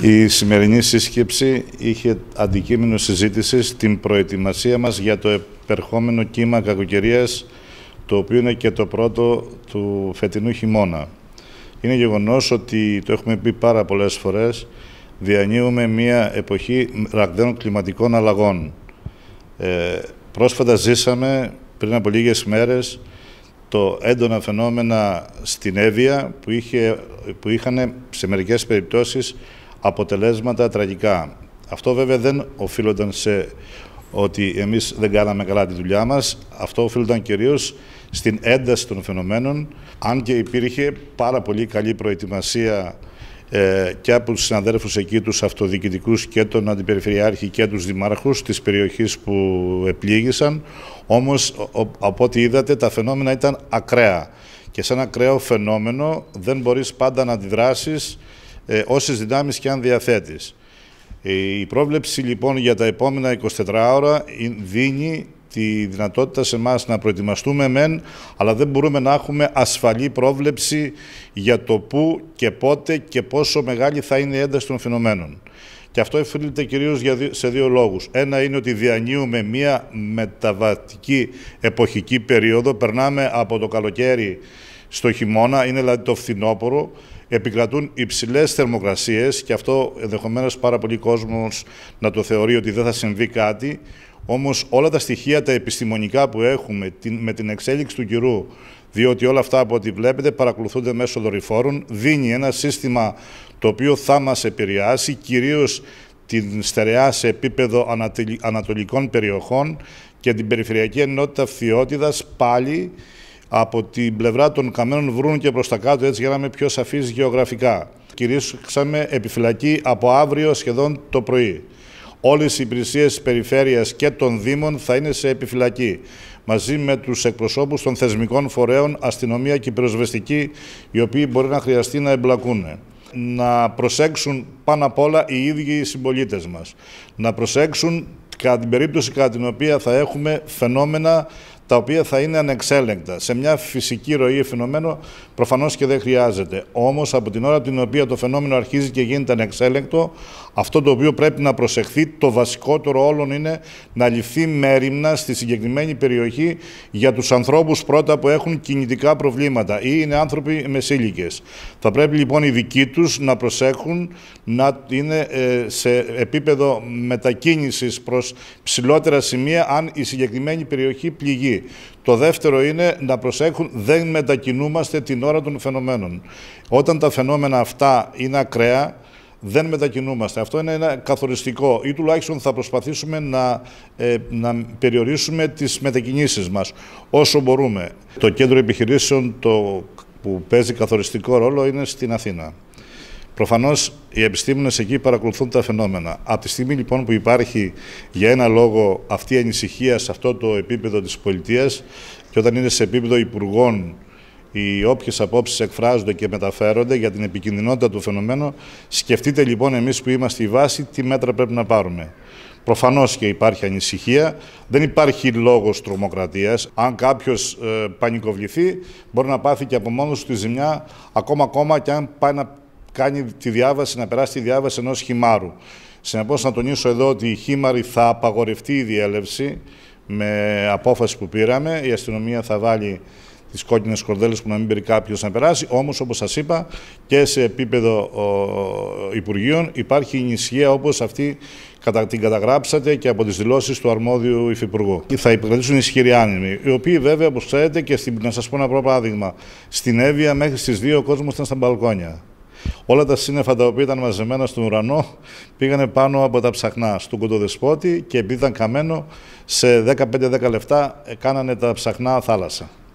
Η σημερινή σύσκεψη είχε αντικείμενο συζήτησης την προετοιμασία μας για το επερχόμενο κύμα κακοκαιρίας, το οποίο είναι και το πρώτο του φετινού χειμώνα. Είναι γεγονός ότι, το έχουμε πει πάρα πολλές φορές, διανύουμε μια εποχή ραγδαίων κλιματικών αλλαγών. Ε, πρόσφατα ζήσαμε πριν από λίγες μέρες το έντονα φαινόμενα στην Εύβοια που, που είχαν σε μερικές περιπτώσεις αποτελέσματα τραγικά. Αυτό βέβαια δεν οφείλονταν σε ότι εμείς δεν κάναμε καλά τη δουλειά μας. Αυτό οφείλονταν κυρίως στην ένταση των φαινομένων, αν και υπήρχε πάρα πολύ καλή προετοιμασία ε, και από τους συναδέρφους εκεί, τους αυτοδιοικητικούς και τον αντιπεριφερειάρχη και τους δημάρχους της περιοχής που επλήγησαν. Όμως, από ό,τι είδατε, τα φαινόμενα ήταν ακραία. Και σε ένα ακραίο φαινόμενο δεν μπορείς πάντα να αντιδράσεις ε, όσες και αν διαθέτεις. Ε, η πρόβλεψη λοιπόν για τα επόμενα 24 ώρα δίνει τη δυνατότητα σε εμάς να προετοιμαστούμε μεν, αλλά δεν μπορούμε να έχουμε ασφαλή πρόβλεψη για το πού και πότε και πόσο μεγάλη θα είναι η ένταση των φαινομένων. Και αυτό οφείλεται κυρίω σε δύο λόγους. Ένα είναι ότι διανύουμε μία μεταβατική εποχική περίοδο. Περνάμε από το καλοκαίρι στο χειμώνα, είναι δηλαδή το φθινόπωρο επικρατούν υψηλές θερμοκρασίες και αυτό ενδεχομένως πάρα πολλοί κόσμος να το θεωρεί ότι δεν θα συμβεί κάτι. Όμως όλα τα στοιχεία τα επιστημονικά που έχουμε με την εξέλιξη του καιρού, διότι όλα αυτά από ό,τι βλέπετε παρακολουθούνται μέσω δορυφόρων, δίνει ένα σύστημα το οποίο θα μας επηρεάσει κυρίως την στερεά σε επίπεδο ανατολικών περιοχών και την περιφερειακή ενότητα Φιότιδας πάλι από την πλευρά των καμένων βρούν και προς τα κάτω έτσι για να είμαι πιο σαφής γεωγραφικά. Κηρύξαμε επιφυλακή από αύριο σχεδόν το πρωί. Όλες οι υπηρεσίες της περιφέρειας και των Δήμων θα είναι σε επιφυλακή μαζί με τους εκπροσώπους των θεσμικών φορέων, αστυνομία και πυροσβεστική, οι οποίοι μπορεί να χρειαστεί να εμπλακούν να προσέξουν πάνω απ' όλα οι ίδιοι οι συμπολίτες μας. Να προσέξουν κατά την περίπτωση κατά την οποία θα έχουμε φαινόμενα τα οποία θα είναι ανεξέλεγκτα. Σε μια φυσική ροή φαινομένο προφανώς και δεν χρειάζεται. Όμως από την ώρα την οποία το φαινόμενο αρχίζει και γίνεται ανεξέλεγκτο, αυτό το οποίο πρέπει να προσεχθεί, το βασικότερο όλων είναι να ληφθεί μέρημνα στη συγκεκριμένη περιοχή για τους ανθρώπους πρώτα που έχουν κινητικά προβλήματα ή είναι άνθρωποι μεσήλικε. Θα πρέπει λοιπόν οι δικοί τους να προσέχουν να είναι ε, σε επίπεδο μετακίνησης προς ψηλότερα σημεία αν η συγκεκριμένη περιοχή πληγεί. Το δεύτερο είναι να προσέχουν, δεν μετακινούμαστε την ώρα των φαινομένων. Όταν τα φαινόμενα αυτά είναι ακραία, δεν μετακινούμαστε. Αυτό είναι ένα καθοριστικό ή τουλάχιστον θα προσπαθήσουμε να, ε, να περιορίσουμε τις μετακινήσεις μας όσο μπορούμε. Το κέντρο επιχειρήσεων το, που παίζει καθοριστικό ρόλο είναι στην Αθήνα. Προφανώς οι επιστήμονες εκεί παρακολουθούν τα φαινόμενα. Από τη στιγμή λοιπόν που υπάρχει για ένα λόγο αυτή η ανησυχία σε αυτό το επίπεδο της πολιτείας, και όταν είναι σε επίπεδο υπουργών οι όποιες απόψεις εκφράζονται και μεταφέρονται για την επικινδυνότητα του φαινομένου, σκεφτείτε λοιπόν εμείς που είμαστε η βάση τι μέτρα πρέπει να πάρουμε. Προφανώς και υπάρχει ανησυχία. Δεν υπάρχει λόγος τρομοκρατίας. Αν κάποιος ε, πανικοβληθεί, μπορεί να πάθει και από μόνος του τη ζημιά, ακόμα, ακόμα και αν πάει να κάνει τη διάβαση, να περάσει τη διάβαση ενός χυμάρου. Συνεπώς να τονίσω εδώ ότι η χύμαρη θα απαγορευτεί η διέλευση με απόφαση που πήραμε. Η αστυνομία θα βάλει τις κόκκινες κορδέλες που να μην πει κάποιος να περάσει. Όμως, όπως σας είπα, και σε επίπεδο Υπουργείων υπάρχει η νησιά όπως αυτή την καταγράψατε και από τις δηλώσεις του αρμόδιου Υφυπουργού. Θα υπηρετήσουν ισχυροί άνεμοι, οι οποίοι βέβαια, όπως ξέρετε, και στην, να σας πω ένα παράδειγμα, στην Εύβοια μέχρι στις 2 ο κόσμος ήταν στα μπαλκόνια. Όλα τα σύννεφα τα οποία ήταν μαζεμένα στον ουρανό πήγανε πάνω από τα ψαχνά στον κοντοδεσπότη και επειδή ήταν καμένο σε 15-10 λεπτά ε, κάνανε τα ψαχνά θάλασσα.